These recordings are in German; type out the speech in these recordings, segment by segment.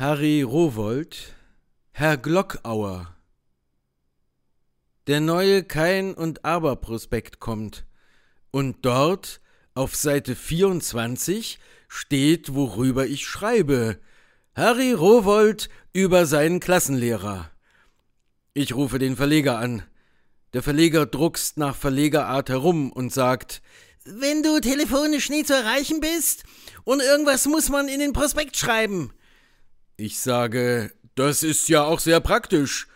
Harry Rowold, Herr Glockauer. Der neue Kein- und Aber-Prospekt kommt. Und dort, auf Seite 24, steht, worüber ich schreibe. Harry Rowold über seinen Klassenlehrer. Ich rufe den Verleger an. Der Verleger druckst nach Verlegerart herum und sagt, wenn du telefonisch nie zu erreichen bist und irgendwas muss man in den Prospekt schreiben. Ich sage, das ist ja auch sehr praktisch.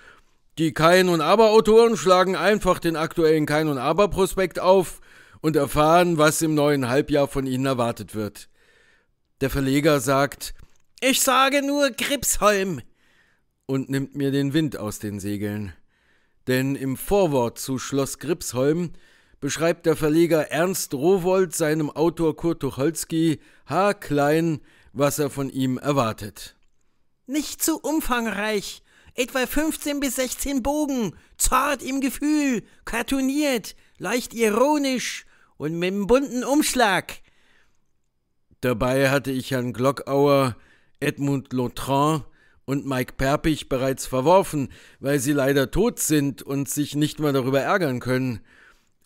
Die Kein- und Aber-Autoren schlagen einfach den aktuellen Kein- und Aber-Prospekt auf und erfahren, was im neuen Halbjahr von ihnen erwartet wird. Der Verleger sagt, ich sage nur Gripsholm und nimmt mir den Wind aus den Segeln. Denn im Vorwort zu Schloss Gripsholm beschreibt der Verleger Ernst Rowold seinem Autor Kurt Tucholsky haarklein, was er von ihm erwartet. Nicht zu umfangreich. Etwa 15 bis 16 Bogen, zart im Gefühl, kartoniert, leicht ironisch und mit einem bunten Umschlag. Dabei hatte ich Herrn Glockauer, Edmund Lotran und Mike Perpich bereits verworfen, weil sie leider tot sind und sich nicht mal darüber ärgern können.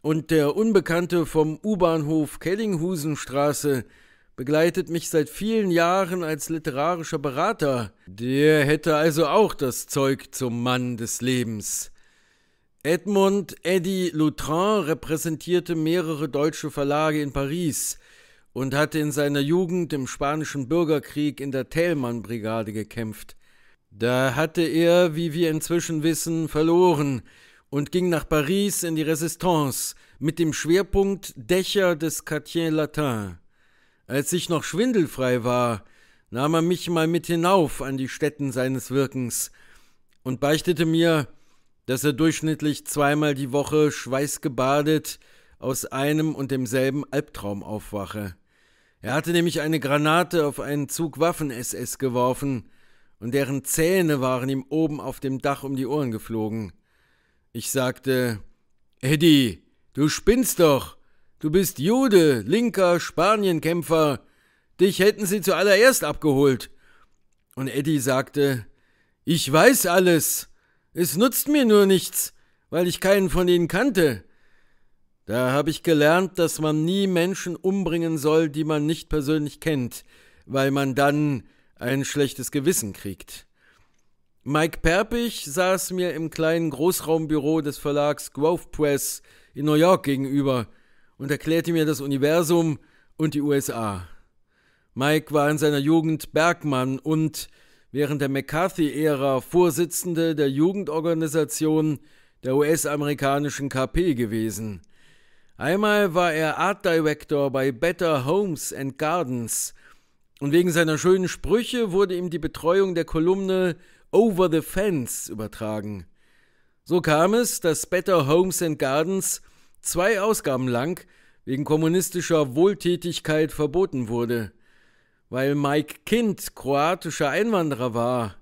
Und der Unbekannte vom U-Bahnhof Kellinghusenstraße begleitet mich seit vielen Jahren als literarischer Berater. Der hätte also auch das Zeug zum Mann des Lebens. Edmund Eddy Lutrin repräsentierte mehrere deutsche Verlage in Paris und hatte in seiner Jugend im spanischen Bürgerkrieg in der Thälmann-Brigade gekämpft. Da hatte er, wie wir inzwischen wissen, verloren und ging nach Paris in die Resistance mit dem Schwerpunkt Dächer des Quartier Latin. Als ich noch schwindelfrei war, nahm er mich mal mit hinauf an die Stätten seines Wirkens und beichtete mir, dass er durchschnittlich zweimal die Woche schweißgebadet aus einem und demselben Albtraum aufwache. Er hatte nämlich eine Granate auf einen Zug Waffen-SS geworfen, und deren Zähne waren ihm oben auf dem Dach um die Ohren geflogen. Ich sagte, Eddie, du spinnst doch. Du bist Jude, linker Spanienkämpfer. Dich hätten sie zuallererst abgeholt. Und Eddie sagte, ich weiß alles. Es nutzt mir nur nichts, weil ich keinen von ihnen kannte. Da habe ich gelernt, dass man nie Menschen umbringen soll, die man nicht persönlich kennt, weil man dann ein schlechtes Gewissen kriegt. Mike Perpich saß mir im kleinen Großraumbüro des Verlags Grove Press in New York gegenüber und erklärte mir das Universum und die USA. Mike war in seiner Jugend Bergmann und während der McCarthy-Ära Vorsitzende der Jugendorganisation der US-amerikanischen KP gewesen. Einmal war er Art Director bei Better Homes and Gardens und wegen seiner schönen Sprüche wurde ihm die Betreuung der Kolumne Over the Fence übertragen. So kam es, dass Better Homes and Gardens zwei Ausgaben lang wegen kommunistischer Wohltätigkeit verboten wurde. Weil Mike Kind kroatischer Einwanderer war.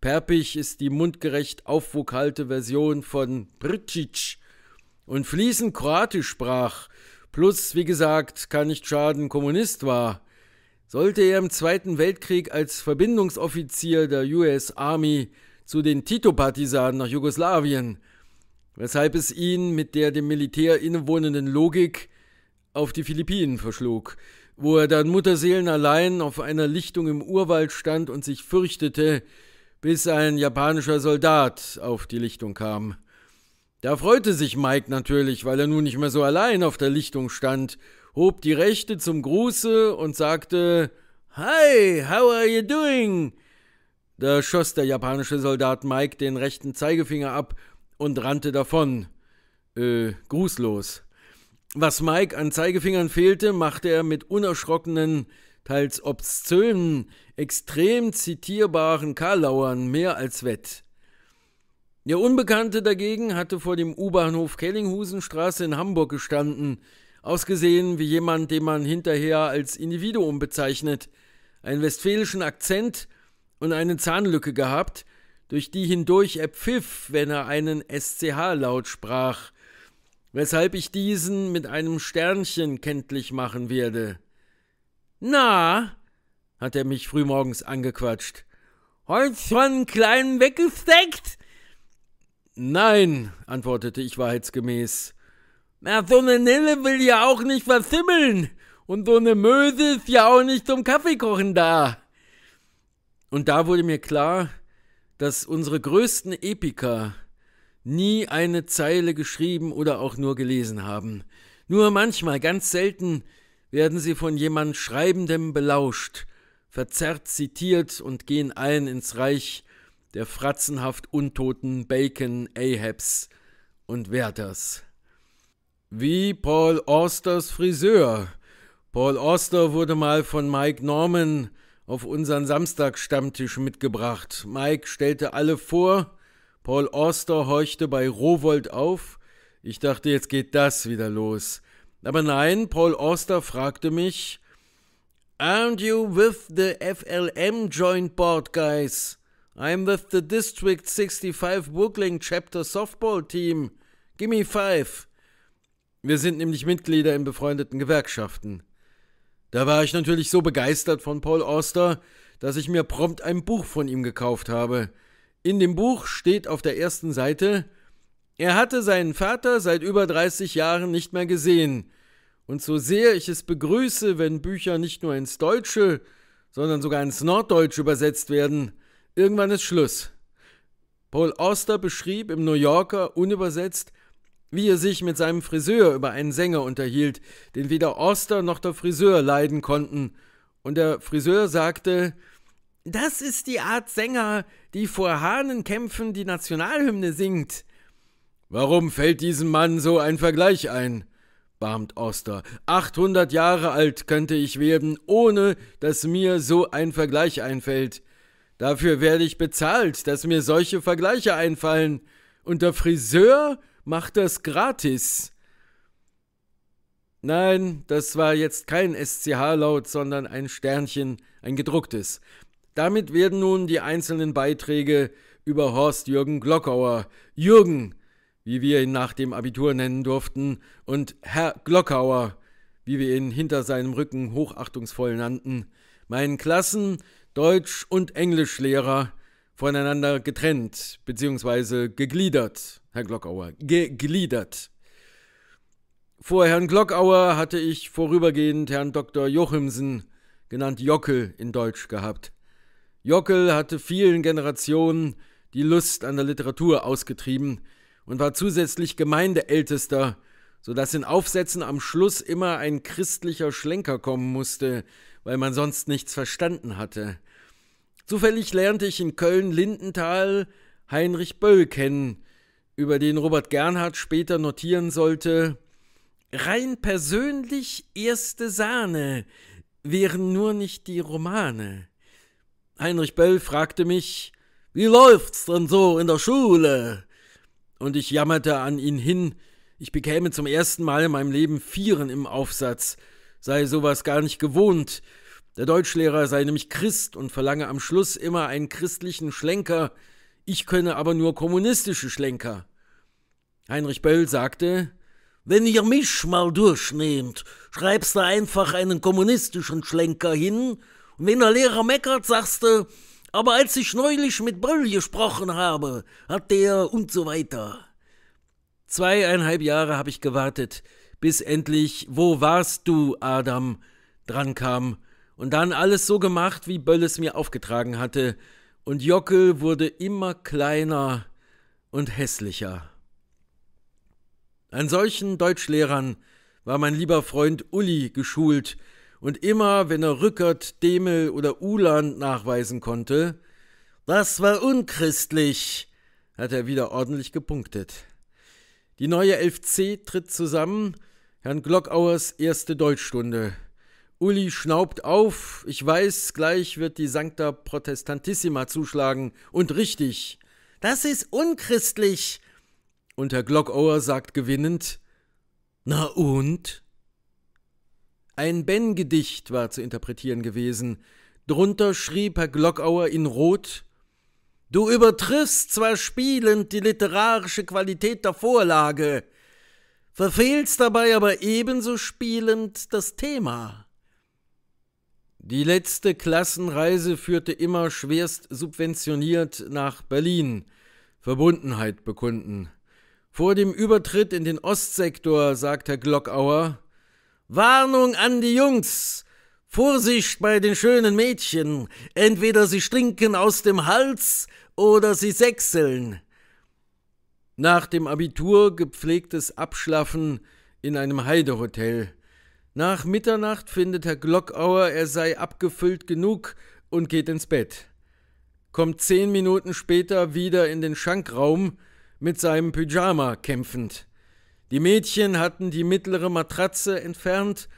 Perpich ist die mundgerecht aufvokalte Version von Brcic und fließend Kroatisch sprach. Plus, wie gesagt, kann nicht schaden, Kommunist war. Sollte er im Zweiten Weltkrieg als Verbindungsoffizier der US Army zu den Tito-Partisanen nach Jugoslawien weshalb es ihn mit der dem Militär innewohnenden Logik auf die Philippinen verschlug, wo er dann mutterseelenallein auf einer Lichtung im Urwald stand und sich fürchtete, bis ein japanischer Soldat auf die Lichtung kam. Da freute sich Mike natürlich, weil er nun nicht mehr so allein auf der Lichtung stand, hob die Rechte zum Gruße und sagte Hi, how are you doing? Da schoss der japanische Soldat Mike den rechten Zeigefinger ab und rannte davon. Äh, grußlos. Was Mike an Zeigefingern fehlte, machte er mit unerschrockenen, teils obszönen, extrem zitierbaren Karlauern mehr als wett. Der Unbekannte dagegen hatte vor dem U-Bahnhof Kellinghusenstraße in Hamburg gestanden, ausgesehen wie jemand, den man hinterher als Individuum bezeichnet, einen westfälischen Akzent und eine Zahnlücke gehabt, durch die hindurch er pfiff, wenn er einen SCH laut sprach, weshalb ich diesen mit einem Sternchen kenntlich machen werde. Na, hat er mich frühmorgens angequatscht. Heut schon klein weggesteckt? Nein, antwortete ich wahrheitsgemäß. Na, so eine Nille will ja auch nicht versimmeln. Und so eine Möse ist ja auch nicht zum Kaffeekochen da. Und da wurde mir klar, dass unsere größten Epiker nie eine Zeile geschrieben oder auch nur gelesen haben. Nur manchmal, ganz selten, werden sie von jemand Schreibendem belauscht, verzerrt zitiert und gehen ein ins Reich der fratzenhaft untoten Bacon, Ahabs und Werthers. Wie Paul Austers Friseur. Paul Auster wurde mal von Mike Norman auf unseren Samstagstammtisch mitgebracht. Mike stellte alle vor, Paul Auster horchte bei Rowold auf. Ich dachte, jetzt geht das wieder los. Aber nein, Paul Auster fragte mich, Aren't you with the FLM Joint Board, guys? I'm with the District 65 Brooklyn Chapter Softball Team. Gimme five. Wir sind nämlich Mitglieder in befreundeten Gewerkschaften. Da war ich natürlich so begeistert von Paul Auster, dass ich mir prompt ein Buch von ihm gekauft habe. In dem Buch steht auf der ersten Seite, er hatte seinen Vater seit über 30 Jahren nicht mehr gesehen. Und so sehr ich es begrüße, wenn Bücher nicht nur ins Deutsche, sondern sogar ins Norddeutsche übersetzt werden, irgendwann ist Schluss. Paul Auster beschrieb im New Yorker unübersetzt wie er sich mit seinem Friseur über einen Sänger unterhielt, den weder Oster noch der Friseur leiden konnten, und der Friseur sagte, das ist die Art Sänger, die vor Hahnen kämpfen, die Nationalhymne singt. Warum fällt diesem Mann so ein Vergleich ein? barmt Oster. Achthundert Jahre alt könnte ich werden, ohne dass mir so ein Vergleich einfällt. Dafür werde ich bezahlt, dass mir solche Vergleiche einfallen. Und der Friseur macht das gratis. Nein, das war jetzt kein SCH-Laut, sondern ein Sternchen, ein gedrucktes. Damit werden nun die einzelnen Beiträge über Horst Jürgen Glockauer, Jürgen, wie wir ihn nach dem Abitur nennen durften, und Herr Glockauer, wie wir ihn hinter seinem Rücken hochachtungsvoll nannten, meinen Klassen-, Deutsch- und Englischlehrer, voneinander getrennt bzw. gegliedert, Herr Glockauer. Gegliedert. Vor Herrn Glockauer hatte ich vorübergehend Herrn Dr. Jochimsen, genannt Jockel, in Deutsch gehabt. Jockel hatte vielen Generationen die Lust an der Literatur ausgetrieben und war zusätzlich Gemeindeältester, so dass in Aufsätzen am Schluss immer ein christlicher Schlenker kommen musste, weil man sonst nichts verstanden hatte. Zufällig lernte ich in Köln-Lindenthal Heinrich Böll kennen, über den Robert Gernhardt später notieren sollte, rein persönlich erste Sahne, wären nur nicht die Romane. Heinrich Böll fragte mich, wie läuft's denn so in der Schule? Und ich jammerte an ihn hin, ich bekäme zum ersten Mal in meinem Leben Vieren im Aufsatz, sei sowas gar nicht gewohnt, der Deutschlehrer sei nämlich Christ und verlange am Schluss immer einen christlichen Schlenker, ich könne aber nur kommunistische Schlenker. Heinrich Böll sagte, wenn ihr mich mal durchnehmt, schreibst du einfach einen kommunistischen Schlenker hin, und wenn der Lehrer meckert, sagst du, aber als ich neulich mit Böll gesprochen habe, hat der und so weiter. Zweieinhalb Jahre habe ich gewartet, bis endlich Wo warst du, Adam? drankam und dann alles so gemacht, wie Böll es mir aufgetragen hatte, und Jockel wurde immer kleiner und hässlicher. An solchen Deutschlehrern war mein lieber Freund Uli geschult, und immer, wenn er Rückert, Demel oder Uland nachweisen konnte, das war unchristlich, hat er wieder ordentlich gepunktet. Die neue 11c tritt zusammen, Herrn Glockauers erste Deutschstunde. Uli schnaubt auf. Ich weiß, gleich wird die Sancta Protestantissima zuschlagen. Und richtig. Das ist unchristlich. Und Herr Glockauer sagt gewinnend: Na und? Ein Ben-Gedicht war zu interpretieren gewesen. Drunter schrieb Herr Glockauer in Rot: Du übertriffst zwar spielend die literarische Qualität der Vorlage, verfehlst dabei aber ebenso spielend das Thema. Die letzte Klassenreise führte immer schwerst subventioniert nach Berlin. Verbundenheit bekunden. Vor dem Übertritt in den Ostsektor sagt Herr Glockauer: Warnung an die Jungs! Vorsicht bei den schönen Mädchen! Entweder sie stinken aus dem Hals oder sie sechseln. Nach dem Abitur gepflegtes Abschlaffen in einem Heidehotel. Nach Mitternacht findet Herr Glockauer, er sei abgefüllt genug und geht ins Bett. Kommt zehn Minuten später wieder in den Schankraum mit seinem Pyjama kämpfend. Die Mädchen hatten die mittlere Matratze entfernt,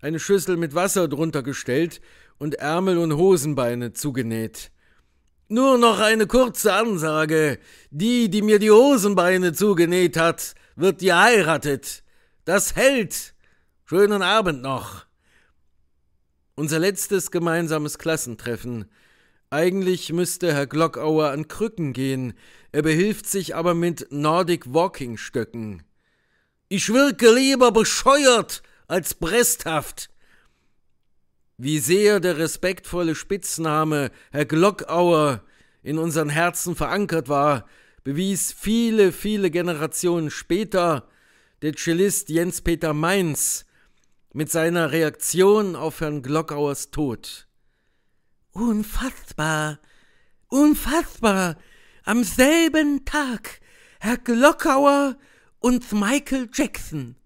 eine Schüssel mit Wasser drunter gestellt und Ärmel und Hosenbeine zugenäht. Nur noch eine kurze Ansage. Die, die mir die Hosenbeine zugenäht hat, wird geheiratet. Das hält. Schönen Abend noch. Unser letztes gemeinsames Klassentreffen. Eigentlich müsste Herr Glockauer an Krücken gehen, er behilft sich aber mit Nordic Walking Stöcken. Ich wirke lieber bescheuert als bresthaft. Wie sehr der respektvolle Spitzname Herr Glockauer in unseren Herzen verankert war, bewies viele, viele Generationen später der Cellist Jens Peter Mainz mit seiner Reaktion auf Herrn Glockauers Tod. Unfassbar, unfassbar, am selben Tag Herr Glockauer und Michael Jackson.